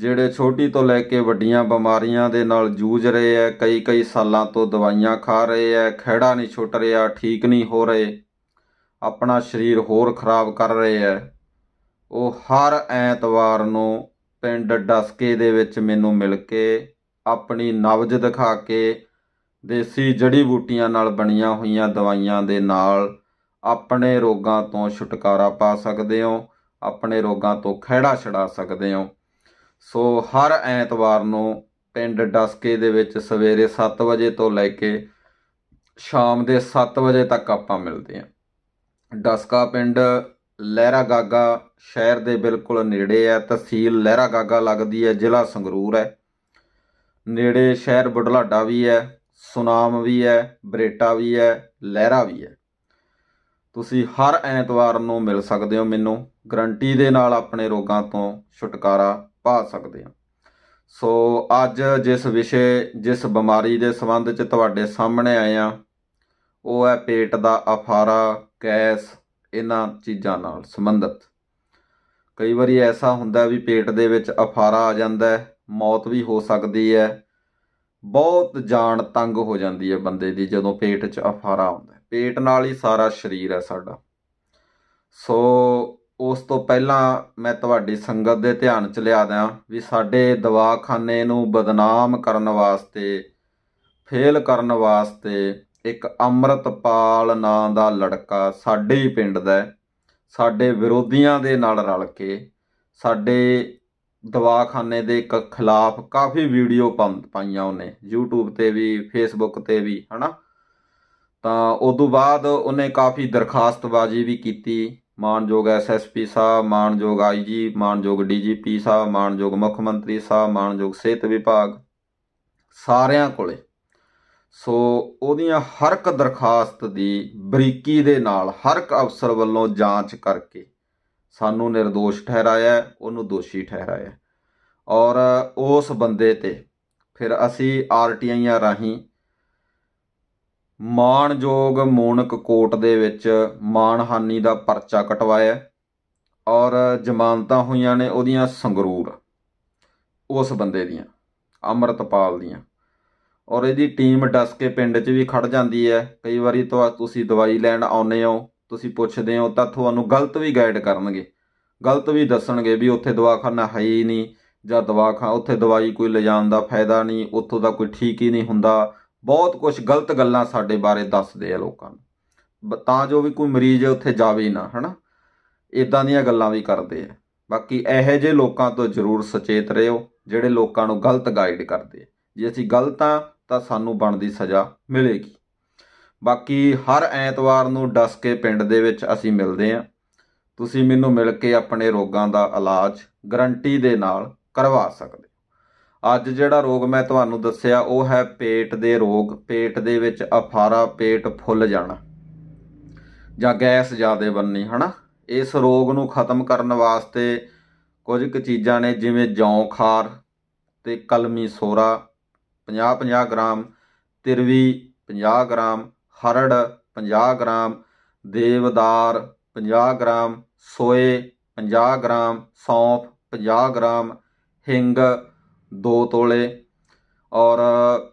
ਜਿਹੜੇ ਛੋਟੀ ਤੋਂ ਲੈ ਕੇ ਵੱਡੀਆਂ ਬਿਮਾਰੀਆਂ ਦੇ ਨਾਲ ਜੂਝ ਰਹੇ ਐ ਕਈ ਕਈ ਸਾਲਾਂ ਤੋਂ ਦਵਾਈਆਂ ਖਾ ਰਹੇ ਐ ਖਿਹੜਾ ਨਹੀਂ ਛੁੱਟ ਰਿਹਾ ਠੀਕ ਨਹੀਂ ਹੋ ਰਹੇ ਆਪਣਾ ਸਰੀਰ ਹੋਰ ਖਰਾਬ ਕਰ ਰਹੇ ਐ ਉਹ ਹਰ ਐਤਵਾਰ ਨੂੰ ਪਿੰਡ ਡਸਕੇ ਦੇ ਵਿੱਚ ਮੈਨੂੰ ਮਿਲ ਕੇ ਆਪਣੀ ਨਵਜ ਦਿਖਾ ਕੇ ਦੇਸੀ ਜੜੀ ਬੂਟੀਆਂ ਨਾਲ ਬਣੀਆਂ ਹੋਈਆਂ ਦਵਾਈਆਂ ਦੇ ਨਾਲ ਆਪਣੇ ਰੋਗਾਂ ਤੋਂ ਛੁਟਕਾਰਾ ਪਾ ਸਕਦੇ ਹੋ ਆਪਣੇ ਰੋਗਾਂ ਤੋਂ ਖਿਹੜਾ ਛਡਾ ਸਕਦੇ ਹੋ ਸੋ ਹਰ ਐਤਵਾਰ ਨੂੰ ਪਿੰਡ ਡਸਕੇ ਦੇ ਵਿੱਚ ਸਵੇਰੇ 7 ਵਜੇ ਤੋਂ ਲੈ ਕੇ ਸ਼ਾਮ ਦੇ 7 ਵਜੇ ਤੱਕ ਆਪਾਂ ਮਿਲਦੇ ਹਾਂ ਡਸਕਾ ਪਿੰਡ ਲਹਿਰਾ ਗਾਗਾ ਸ਼ਹਿਰ ਦੇ ਬਿਲਕੁਲ ਨੇੜੇ ਹੈ ਤਹਿਸੀਲ ਲਹਿਰਾ ਗਾਗਾ ਲੱਗਦੀ ਹੈ ਜ਼ਿਲ੍ਹਾ ਸੰਗਰੂਰ ਹੈ ਨੇੜੇ ਸ਼ਹਿਰ ਬੁਢਲਾਡਾ ਵੀ ਹੈ ਸੁਨਾਮ ਵੀ ਹੈ ਬਰੇਟਾ ਵੀ ਹੈ ਲਹਿਰਾ ਵੀ ਹੈ ਤੁਸੀਂ ਹਰ ਐਤਵਾਰ ਨੂੰ ਮਿਲ ਸਕਦੇ ਹੋ ਮੈਨੂੰ ਗਰੰਟੀ ਦੇ ਨਾਲ ਆਪਣੇ ਰੋਗਾਂ ਤੋਂ ਛੁਟਕਾਰਾ ਪਾ ਸਕਦੇ ਹਾਂ ਸੋ ਅੱਜ ਜਿਸ ਵਿਸ਼ੇ ਜਿਸ ਬਿਮਾਰੀ ਦੇ ਸੰਬੰਧ 'ਚ ਤੁਹਾਡੇ ਸਾਹਮਣੇ ਆਏ ਆ ਉਹ ਹੈ ਪੇਟ ਦਾ ਅਫਾਰਾ ਗੈਸ ਇਹਨਾਂ ਚੀਜ਼ਾਂ ਨਾਲ ਸੰਬੰਧਿਤ ਕਈ ਵਾਰੀ ਐਸਾ ਹੁੰਦਾ ਵੀ ਪੇਟ ਦੇ ਵਿੱਚ ਅਫਾਰਾ ਆ ਜਾਂਦਾ ਹੈ ਮੌਤ ਵੀ ਹੋ ਸਕਦੀ ਹੈ ਬਹੁਤ ਜਾਨ ਤੰਗ ਹੋ ਜਾਂਦੀ ਹੈ ਬੰਦੇ ਦੀ ਜਦੋਂ ਪੇਟ 'ਚ ਅਫਾਰਾ ਆਉਂਦਾ ਹੈ ਪੇਟ ਨਾਲ ਹੀ ਸਾਰਾ ਸਰੀਰ ਹੈ ਸਾਡਾ ਸੋ ਉਸ ਤੋਂ ਪਹਿਲਾਂ ਮੈਂ ਤੁਹਾਡੀ ਸੰਗਤ ਦੇ ਧਿਆਨ ਚ ਲਿਆ ਦਿਆਂ ਵੀ ਸਾਡੇ ਦਵਾਖਾਨੇ ਨੂੰ ਬਦਨਾਮ ਕਰਨ ਵਾਸਤੇ ਫੇਲ ਕਰਨ ਵਾਸਤੇ ਇੱਕ ਅਮਰਤਪਾਲ ਨਾਂ ਦਾ ਲੜਕਾ ਸਾਡੇ ਹੀ ਪਿੰਡ ਦਾ ਸਾਡੇ ਵਿਰੋਧੀਆਂ ਦੇ ਨਾਲ ਰਲ ਕੇ ਸਾਡੇ ਦਵਾਖਾਨੇ ਦੇ ਖਿਲਾਫ ਕਾਫੀ ਵੀਡੀਓ ਪਾਈਆਂ ਉਹਨੇ YouTube ਤੇ ਵੀ Facebook ਤੇ ਵੀ ਹਨਾ ਤਾਂ ਉਦੋਂ ਬਾਅਦ ਉਹਨੇ ਕਾਫੀ ਦਰਖਾਸਤਬਾਜ਼ੀ ਵੀ ਕੀਤੀ ਮਾਨਯੋਗ ਐਸਐਸਪੀ ਸਾਹਿਬ ਮਾਨਯੋਗ ਆਈਜੀ ਮਾਨਯੋਗ ਡੀਜੀਪੀ ਸਾਹਿਬ ਮਾਨਯੋਗ ਮੁੱਖ ਮੰਤਰੀ ਸਾਹਿਬ ਮਾਨਯੋਗ ਸਿਹਤ ਵਿਭਾਗ ਸਾਰਿਆਂ ਕੋਲੇ ਸੋ ਉਹਦੀਆਂ ਹਰ ਇੱਕ ਦਰਖਾਸਤ ਦੀ ਬਰੀਕੀ ਦੇ ਨਾਲ ਹਰ ਇੱਕ ਅਫਸਰ ਵੱਲੋਂ ਜਾਂਚ ਕਰਕੇ ਸਾਨੂੰ નિર્ਦੋਸ਼ ਠਹਿਰਾਇਆ ਉਹਨੂੰ ਦੋਸ਼ੀ ਠਹਿਰਾਇਆ ਔਰ ਉਸ ਬੰਦੇ ਤੇ ਫਿਰ ਅਸੀਂ ਆਰਟੀਆਈਆਂ ਰਾਹੀਂ ਮਾਣਯੋਗ ਮੋਨਕ ਕੋਰਟ ਦੇ ਵਿੱਚ ਮਾਨਹਾਨੀ ਦਾ ਪਰਚਾ ਕਟਵਾਇਆ ਔਰ ਜ਼ਮਾਨਤਾਂ ਹੋਈਆਂ ਨੇ ਉਹਦੀਆਂ ਸੰਗਰੂਰ ਉਸ ਬੰਦੇ ਦੀਆਂ ਅਮਰਤਪਾਲ ਦੀਆਂ ਔਰ ਇਹਦੀ ਟੀਮ ਡਸ ਕੇ ਪਿੰਡ 'ਚ ਵੀ ਖੜ ਜਾਂਦੀ ਹੈ ਕਈ ਵਾਰੀ ਤੁਸੀਂ ਦਵਾਈ ਲੈਣ ਆਉਨੇ ਹੋ ਤੁਸੀਂ ਪੁੱਛਦੇ ਹੋ ਤਾਂ ਤੁਹਾਨੂੰ ਗਲਤ ਵੀ ਗਾਈਡ ਕਰਨਗੇ ਗਲਤ ਵੀ ਦੱਸਣਗੇ ਵੀ ਉੱਥੇ ਦਵਾਖਾਨਾ ਹੈ ਹੀ ਨਹੀਂ ਜਾਂ ਦਵਾਖਾ ਉੱਥੇ ਦਵਾਈ ਕੋਈ ਲਿਜਾਣ ਦਾ ਫਾਇਦਾ ਨਹੀਂ ਉੱਥੋਂ ਦਾ ਕੋਈ ਠੀਕ ਹੀ ਨਹੀਂ ਹੁੰਦਾ ਬਹੁਤ ਕੁਝ ਗਲਤ ਗੱਲਾਂ ਸਾਡੇ ਬਾਰੇ ਦੱਸਦੇ ਆ ਲੋਕਾਂ ਨੂੰ ਤਾਂ ਜੋ ਵੀ ਕੋਈ ਮਰੀਜ਼ ਉੱਥੇ ਜਾਵੇ ਨਾ ਹਨਾ ਇਦਾਂ ਦੀਆਂ ਗੱਲਾਂ ਵੀ ਕਰਦੇ ਆ ਬਾਕੀ ਇਹੋ ਜਿਹੇ ਲੋਕਾਂ ਤੋਂ ਜ਼ਰੂਰ ਸੁਚੇਤ ਰਹੋ ਜਿਹੜੇ ਲੋਕਾਂ ਨੂੰ ਗਲਤ ਗਾਈਡ ਕਰਦੇ ਜੇ ਅਸੀਂ ਗਲਤ ਆ ਤਾਂ ਸਾਨੂੰ ਬਣਦੀ ਸਜ਼ਾ ਮਿਲੇਗੀ ਬਾਕੀ ਹਰ ਐਤਵਾਰ ਨੂੰ ਡਸਕੇ ਪਿੰਡ ਦੇ ਵਿੱਚ ਅਸੀਂ ਮਿਲਦੇ ਆ ਤੁਸੀਂ ਮੈਨੂੰ ਮਿਲ ਕੇ ਆਪਣੇ ਰੋਗਾਂ ਦਾ ਇਲਾਜ ਗਰੰਟੀ ਦੇ ਨਾਲ ਕਰਵਾ ਸਕਦੇ ਅੱਜ ਜਿਹੜਾ ਰੋਗ ਮੈਂ ਤੁਹਾਨੂੰ ਦੱਸਿਆ ਉਹ ਹੈ ਪੇਟ ਦੇ ਰੋਗ ਪੇਟ ਦੇ ਵਿੱਚ ਅਫਾਰਾ ਪੇਟ ਫੁੱਲ ਜਾਣਾ ਜਾਂ ਗੈਸ ਜ਼ਿਆਦਾ ਬਣਨੀ ਹਨਾ ਇਸ ਰੋਗ ਨੂੰ ਖਤਮ ਕਰਨ ਵਾਸਤੇ ਕੁਝ ਕੁ ਚੀਜ਼ਾਂ ਨੇ ਜਿਵੇਂ ਜੌਂ ਖਾਰ ਤੇ ਕਲਮੀ ਸੋਰਾ 50 50 ਗ੍ਰਾਮ ਤਿਰਵੀ 50 ਗ੍ਰਾਮ ਹਰੜ 50 ਗ੍ਰਾਮ ਦੇਵਦਾਰ 50 ਗ੍ਰਾਮ ਸੋਏ 50 ਗ੍ਰਾਮ ਸੌਂਫ 50 ਗ੍ਰਾਮ ਹਿੰਗ ਦੋ ਤੋਲੇ ਔਰ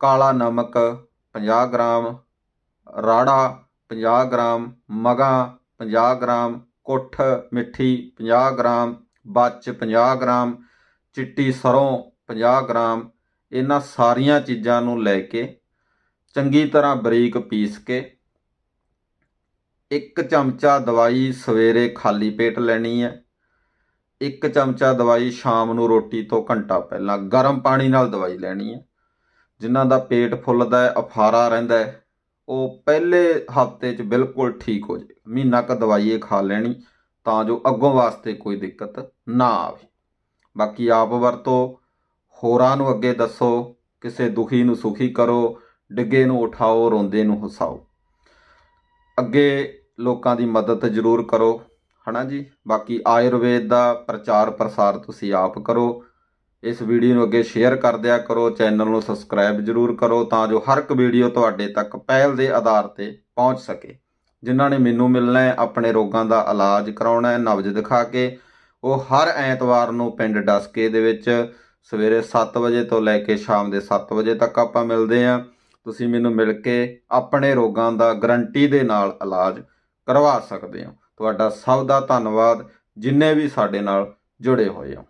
ਕਾਲਾ ਨਮਕ 50 ਗ੍ਰਾਮ ਰਾੜਾ 50 ਗ੍ਰਾਮ ਮਗਾ 50 ਗ੍ਰਾਮ ਕੁੱਠ ਮਿੱਠੀ 50 ਗ੍ਰਾਮ ਬੱਚ 50 ਗ੍ਰਾਮ ਚਿੱਟੀ ਸਰੋਂ 50 ਗ੍ਰਾਮ ਇਹਨਾਂ ਸਾਰੀਆਂ ਚੀਜ਼ਾਂ ਨੂੰ ਲੈ ਕੇ ਚੰਗੀ ਤਰ੍ਹਾਂ ਬਰੀਕ ਪੀਸ ਕੇ ਇੱਕ ਚਮਚਾ ਦਵਾਈ ਸਵੇਰੇ ਖਾਲੀ ਪੇਟ ਲੈਣੀ ਹੈ ਇੱਕ ਚਮਚਾ ਦਵਾਈ ਸ਼ਾਮ ਨੂੰ ਰੋਟੀ ਤੋਂ ਘੰਟਾ ਪਹਿਲਾਂ ਗਰਮ ਪਾਣੀ ਨਾਲ ਦਵਾਈ ਲੈਣੀ ਹੈ ਜਿਨ੍ਹਾਂ ਦਾ ਪੇਟ ਫੁੱਲਦਾ ਹੈ ਅਫਾਰਾ ਰਹਿੰਦਾ ਹੈ ਉਹ ਪਹਿਲੇ ਹਫਤੇ 'ਚ ਬਿਲਕੁਲ ਠੀਕ ਹੋ ਜਾਏ ਮਹੀਨਾ ਕ ਦਵਾਈ ਇਹ ਖਾ ਲੈਣੀ ਤਾਂ ਜੋ ਅੱਗੋਂ ਵਾਸਤੇ ਕੋਈ ਦਿੱਕਤ ਨਾ ਆਵੇ ਬਾਕੀ ਆਪ ਵਰਤੋ ਹੋਰਾਂ ਨੂੰ ਅੱਗੇ ਦੱਸੋ ਕਿਸੇ ਦੁਖੀ ਨੂੰ ਸੁਖੀ ਕਰੋ ਡਿੱਗੇ ਨੂੰ ਉਠਾਓ ਰੋਂਦੇ ਨੂੰ ਹਸਾਓ ਅੱਗੇ ਲੋਕਾਂ ਦੀ ਮਦਦ ਜ਼ਰੂਰ ਕਰੋ ਹਨਾ ਜੀ ਬਾਕੀ ਆਯੁਰਵੇਦ ਦਾ ਪ੍ਰਚਾਰ ਪ੍ਰਸਾਰ ਤੁਸੀਂ ਆਪ ਕਰੋ ਇਸ ਵੀਡੀਓ ਨੂੰ ਅੱਗੇ ਸ਼ੇਅਰ ਕਰ ਦਿਆ ਕਰੋ ਚੈਨਲ ਨੂੰ ਸਬਸਕ੍ਰਾਈਬ ਜਰੂਰ ਕਰੋ ਤਾਂ ਜੋ ਹਰ ਇੱਕ ਵੀਡੀਓ ਤੁਹਾਡੇ ਤੱਕ ਪਹਿਲ ਦੇ ਆਧਾਰ ਤੇ ਪਹੁੰਚ ਸਕੇ ਜਿਨ੍ਹਾਂ ਨੇ ਮੈਨੂੰ ਮਿਲਣਾ ਹੈ ਆਪਣੇ ਰੋਗਾਂ ਦਾ ਇਲਾਜ ਕਰਾਉਣਾ ਹੈ ਨਵਜ ਦਿਖਾ ਕੇ ਉਹ ਹਰ ਐਤਵਾਰ ਨੂੰ ਪਿੰਡ ਡਸਕੇ ਦੇ ਵਿੱਚ ਸਵੇਰੇ 7 ਵਜੇ ਤੋਂ ਲੈ ਕੇ ਸ਼ਾਮ ਦੇ 7 ਵਜੇ ਤੱਕ ਆਪਾਂ ਮਿਲਦੇ ਆਂ ਤੁਸੀਂ ਮੈਨੂੰ ਮਿਲ ਕੇ ਆਪਣੇ ਰੋਗਾਂ ਦਾ ਗਰੰਟੀ ਦੇ ਨਾਲ ਇਲਾਜ ਕਰਵਾ ਸਕਦੇ ਹੋ ਤੁਹਾਡਾ ਸਭ ਦਾ ਧੰਨਵਾਦ ਜਿੰਨੇ ਵੀ ਸਾਡੇ ਨਾਲ ਜੁੜੇ ਹੋਏ ਹੋ